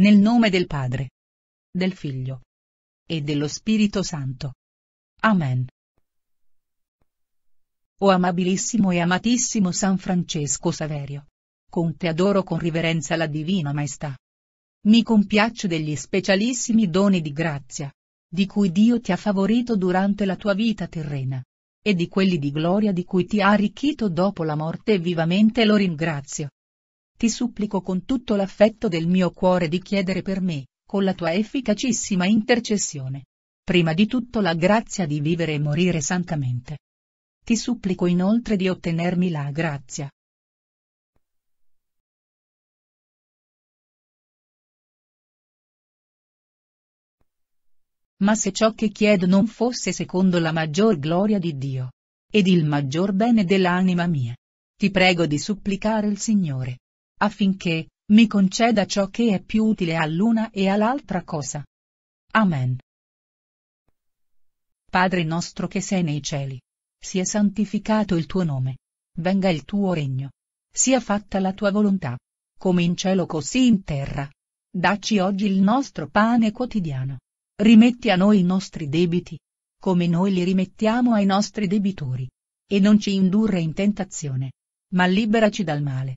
Nel nome del Padre, del Figlio e dello Spirito Santo. Amen. O amabilissimo e amatissimo San Francesco Saverio. Con te adoro con riverenza la Divina Maestà. Mi compiaccio degli specialissimi doni di grazia, di cui Dio ti ha favorito durante la tua vita terrena, e di quelli di gloria di cui ti ha arricchito dopo la morte e vivamente lo ringrazio ti supplico con tutto l'affetto del mio cuore di chiedere per me, con la tua efficacissima intercessione. Prima di tutto la grazia di vivere e morire santamente. Ti supplico inoltre di ottenermi la grazia. Ma se ciò che chiedo non fosse secondo la maggior gloria di Dio, ed il maggior bene dell'anima mia, ti prego di supplicare il Signore, affinché, mi conceda ciò che è più utile all'una e all'altra cosa. Amen. Padre nostro che sei nei cieli. Sia santificato il tuo nome. Venga il tuo regno. Sia fatta la tua volontà. Come in cielo così in terra. Dacci oggi il nostro pane quotidiano. Rimetti a noi i nostri debiti. Come noi li rimettiamo ai nostri debitori. E non ci indurre in tentazione. Ma liberaci dal male.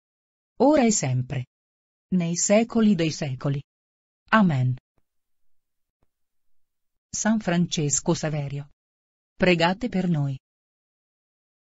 ora e sempre. Nei secoli dei secoli. Amen. San Francesco Saverio. Pregate per noi.